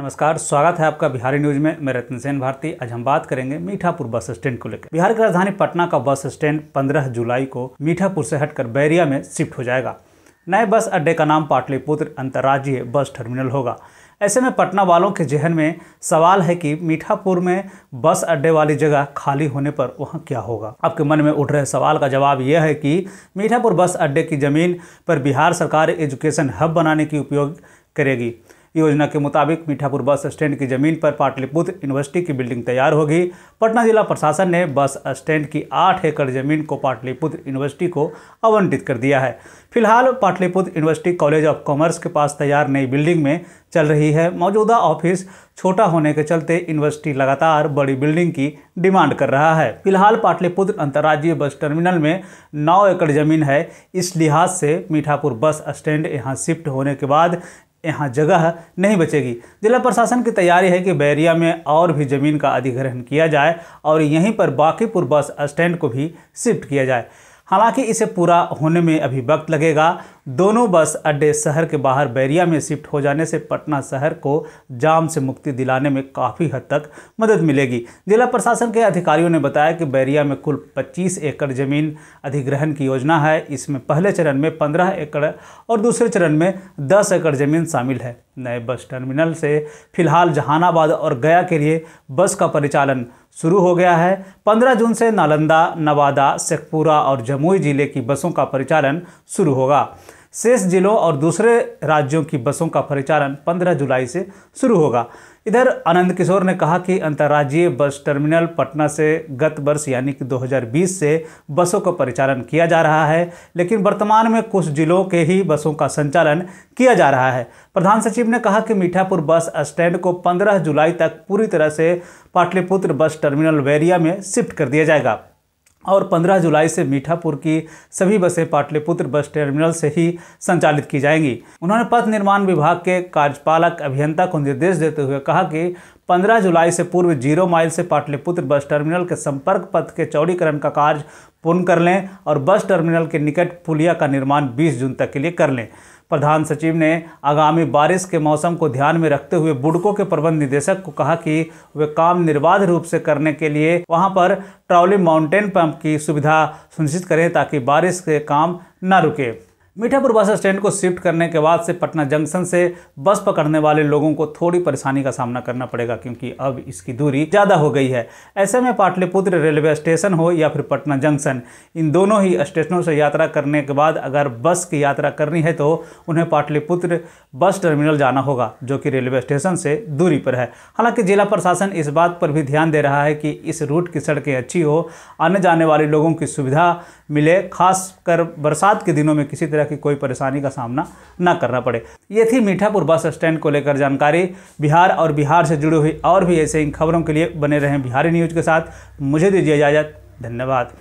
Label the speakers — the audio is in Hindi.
Speaker 1: नमस्कार स्वागत है आपका बिहारी न्यूज में मैं रतन सेन भारती आज हम बात करेंगे मीठापुर बस स्टैंड को लेकर बिहार की राजधानी पटना का बस स्टैंड 15 जुलाई को मीठापुर से हटकर बैरिया में शिफ्ट हो जाएगा नए बस अड्डे का नाम पाटलिपुत्र अंतर्राज्यीय बस टर्मिनल होगा ऐसे में पटना वालों के जहन में सवाल है कि मीठापुर में बस अड्डे वाली जगह खाली होने पर वहाँ क्या होगा आपके मन में उठ रहे सवाल का जवाब यह है कि मीठापुर बस अड्डे की ज़मीन पर बिहार सरकार एजुकेशन हब बनाने की उपयोग करेगी योजना के मुताबिक मीठापुर बस स्टैंड की जमीन पर पाटलिपुत्र यूनिवर्सिटी की बिल्डिंग तैयार होगी पटना जिला प्रशासन ने बस स्टैंड की आठ एकड़ जमीन को पाटलिपुत्र यूनिवर्सिटी को आवंटित कर दिया है फिलहाल Patliputra university college of commerce के पास तैयार नई बिल्डिंग में चल रही है मौजूदा ऑफिस छोटा होने के चलते यूनिवर्सिटी लगातार बड़ी बिल्डिंग की डिमांड कर रहा है फिलहाल पाटलिपुत्र अंतर्राज्यीय बस टर्मिनल में नौ एकड़ जमीन है इस लिहाज से मीठापुर बस स्टैंड यहाँ शिफ्ट होने के बाद यहाँ जगह नहीं बचेगी जिला प्रशासन की तैयारी है कि बैरिया में और भी ज़मीन का अधिग्रहण किया जाए और यहीं पर बाकीपुर बस स्टैंड को भी शिफ्ट किया जाए हालांकि इसे पूरा होने में अभी वक्त लगेगा दोनों बस अड्डे शहर के बाहर बैरिया में शिफ्ट हो जाने से पटना शहर को जाम से मुक्ति दिलाने में काफ़ी हद तक मदद मिलेगी जिला प्रशासन के अधिकारियों ने बताया कि बैरिया में कुल 25 एकड़ ज़मीन अधिग्रहण की योजना है इसमें पहले चरण में 15 एकड़ और दूसरे चरण में 10 एकड़ ज़मीन शामिल है नए बस टर्मिनल से फिलहाल जहानाबाद और गया के लिए बस का परिचालन शुरू हो गया है 15 जून से नालंदा नवादा शेखपुरा और जमुई जिले की बसों का परिचालन शुरू होगा शेष जिलों और दूसरे राज्यों की बसों का परिचालन 15 जुलाई से शुरू होगा इधर आनंद किशोर ने कहा कि अंतर्राज्यीय बस टर्मिनल पटना से गत वर्ष यानी कि 2020 से बसों का परिचालन किया जा रहा है लेकिन वर्तमान में कुछ जिलों के ही बसों का संचालन किया जा रहा है प्रधान सचिव ने कहा कि मीठापुर बस स्टैंड को 15 जुलाई तक पूरी तरह से पाटलिपुत्र बस टर्मिनल वेरिया में शिफ्ट कर दिया जाएगा और 15 जुलाई से मीठापुर की सभी बसें पाटलिपुत्र बस टर्मिनल से ही संचालित की जाएंगी उन्होंने पथ निर्माण विभाग के कार्यपालक अभियंता को निर्देश देते हुए कहा कि 15 जुलाई से पूर्व जीरो माइल से पाटलिपुत्र बस टर्मिनल के संपर्क पथ के चौड़ीकरण का कार्य पूर्ण कर लें और बस टर्मिनल के निकट पुलिया का निर्माण 20 जून तक के लिए कर लें प्रधान सचिव ने आगामी बारिश के मौसम को ध्यान में रखते हुए बुडको के प्रबंध निदेशक को कहा कि वे काम निर्बाध रूप से करने के लिए वहां पर ट्रॉली माउंटेन पंप की सुविधा सुनिश्चित करें ताकि बारिश के काम न रुके मीठापुर बस स्टैंड को शिफ्ट करने के बाद से पटना जंक्शन से बस पकड़ने वाले लोगों को थोड़ी परेशानी का सामना करना पड़ेगा क्योंकि अब इसकी दूरी ज़्यादा हो गई है ऐसे में पाटलिपुत्र रेलवे स्टेशन हो या फिर पटना जंक्शन इन दोनों ही स्टेशनों से यात्रा करने के बाद अगर बस की यात्रा करनी है तो उन्हें पाटलिपुत्र बस टर्मिनल जाना होगा जो कि रेलवे स्टेशन से दूरी पर है हालांकि जिला प्रशासन इस बात पर भी ध्यान दे रहा है कि इस रूट की सड़कें अच्छी हो आने जाने वाले लोगों की सुविधा मिले खास कर बरसात के दिनों में किसी तरह की कोई परेशानी का सामना ना करना पड़े ये थी मीठापुर बस स्टैंड को लेकर जानकारी बिहार और बिहार से जुड़ी हुई और भी ऐसे इन खबरों के लिए बने रहें बिहारी न्यूज के साथ मुझे दीजिए इजाज़त धन्यवाद